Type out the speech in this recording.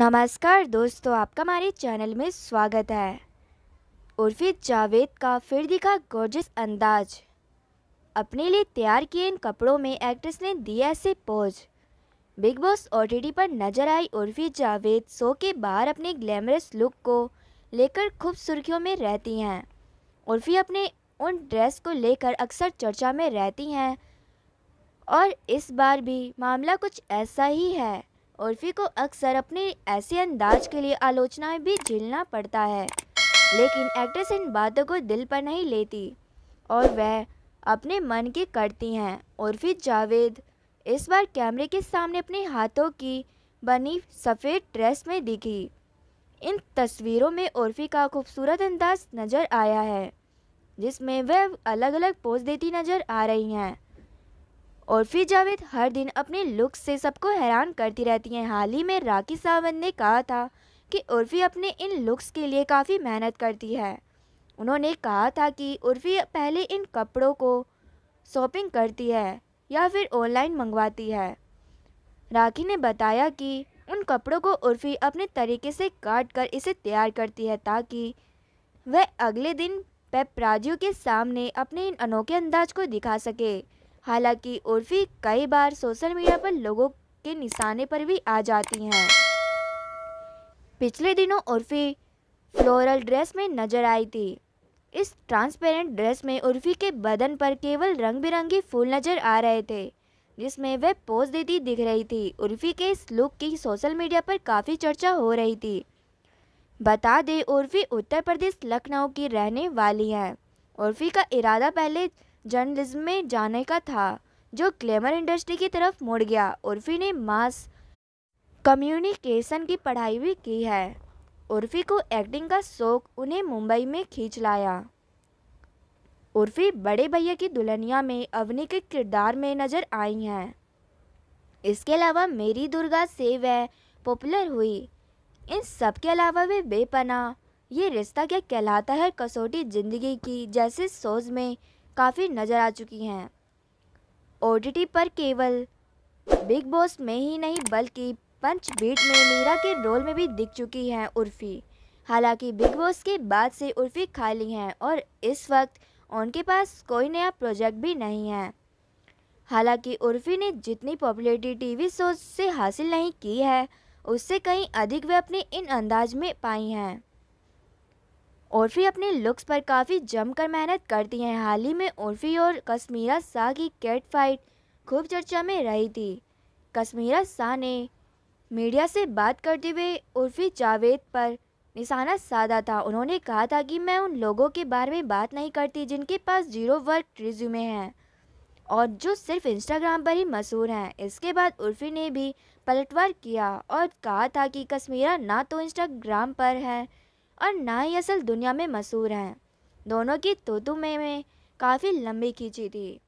नमस्कार दोस्तों आपका हमारे चैनल में स्वागत है उर्फी जावेद का फिर दिखा गोर्जियस अंदाज अपने लिए तैयार किए इन कपड़ों में एक्ट्रेस ने दिया ऐसे पोज बिग बॉस ओ पर नजर आई उर्फी जावेद शो के बाहर अपने ग्लैमरस लुक को लेकर खूब सुर्खियों में रहती हैं उर्फी अपने उन ड्रेस को लेकर अक्सर चर्चा में रहती हैं और इस बार भी मामला कुछ ऐसा ही है उर्फी को अक्सर अपने ऐसे अंदाज के लिए आलोचनाएं भी झेलना पड़ता है लेकिन एक्ट्रेस इन बातों को दिल पर नहीं लेती और वह अपने मन की करती हैं उर्फी जावेद इस बार कैमरे के सामने अपने हाथों की बनी सफ़ेद ड्रेस में दिखी इन तस्वीरों में उर्फी का खूबसूरत अंदाज नज़र आया है जिसमें वह अलग अलग पोज देती नज़र आ रही हैं और फिर जावेद हर दिन अपने लुक से सबको हैरान करती रहती हैं हाल ही में राखी सावंत ने कहा था कि उर्फी अपने इन लुक्स के लिए काफ़ी मेहनत करती है उन्होंने कहा था कि उर्फी पहले इन कपड़ों को शॉपिंग करती है या फिर ऑनलाइन मंगवाती है राखी ने बताया कि उन कपड़ों को उर्फी अपने तरीके से काट कर इसे तैयार करती है ताकि वह अगले दिन पेपराजियों के सामने अपने इन अनोखे अंदाज को दिखा सके हालांकि उर्फी कई बार सोशल मीडिया पर लोगों के निशाने पर भी आ जाती हैं पिछले दिनों उर्फी फ्लोरल ड्रेस में नजर आई थी इस ट्रांसपेरेंट ड्रेस में उर्फी के बदन पर केवल रंग बिरंगी फूल नजर आ रहे थे जिसमें वह पोज देती दिख रही थी उर्फी के इस लुक की सोशल मीडिया पर काफ़ी चर्चा हो रही थी बता दें उर्फी उत्तर प्रदेश लखनऊ की रहने वाली हैं उर्फी का इरादा पहले जर्नलिज्म में जाने का था जो ग्लैमर इंडस्ट्री की तरफ मुड़ गया उर्फी ने मास कम्युनिकेशन की पढ़ाई भी की है उर्फी को एक्टिंग का शौक उन्हें मुंबई में खींच लाया उर्फी बड़े भैया की दुल्हनिया में अवनी के किरदार में नजर आई हैं इसके अलावा मेरी दुर्गा से वह पॉपुलर हुई इन सब के अलावा वे बेपना ये रिश्ता क्या कहलाता है कसौटी जिंदगी की जैसे सोज में काफ़ी नज़र आ चुकी हैं ओ पर केवल बिग बॉस में ही नहीं बल्कि पंच बीट में मीरा के रोल में भी दिख चुकी हैं उर्फी हालांकि बिग बॉस के बाद से उर्फी खाली हैं और इस वक्त उनके पास कोई नया प्रोजेक्ट भी नहीं है हालांकि उर्फी ने जितनी पॉपुलैरिटी टीवी शोज से हासिल नहीं की है उससे कहीं अधिक वे अपने इन अंदाज में पाई हैं उर्फी अपने लुक्स पर काफ़ी जमकर मेहनत करती हैं हाल ही में उर्फी और कश्मीरा शाह की कैट फाइट खूब चर्चा में रही थी कश्मीरा शाह ने मीडिया से बात करते हुए उर्फी जावेद पर निशाना साधा था उन्होंने कहा था कि मैं उन लोगों के बारे में बात नहीं करती जिनके पास जीरो वर्क रिज्यूमे हैं और जो सिर्फ इंस्टाग्राम पर ही मशहूर हैं इसके बाद उर्फी ने भी पलटवार किया और कहा था कि कश्मीरा ना तो इंस्टाग्राम पर है और ना ही असल दुनिया में मशहूर हैं दोनों की तोतु में, में काफ़ी लंबी खींची थी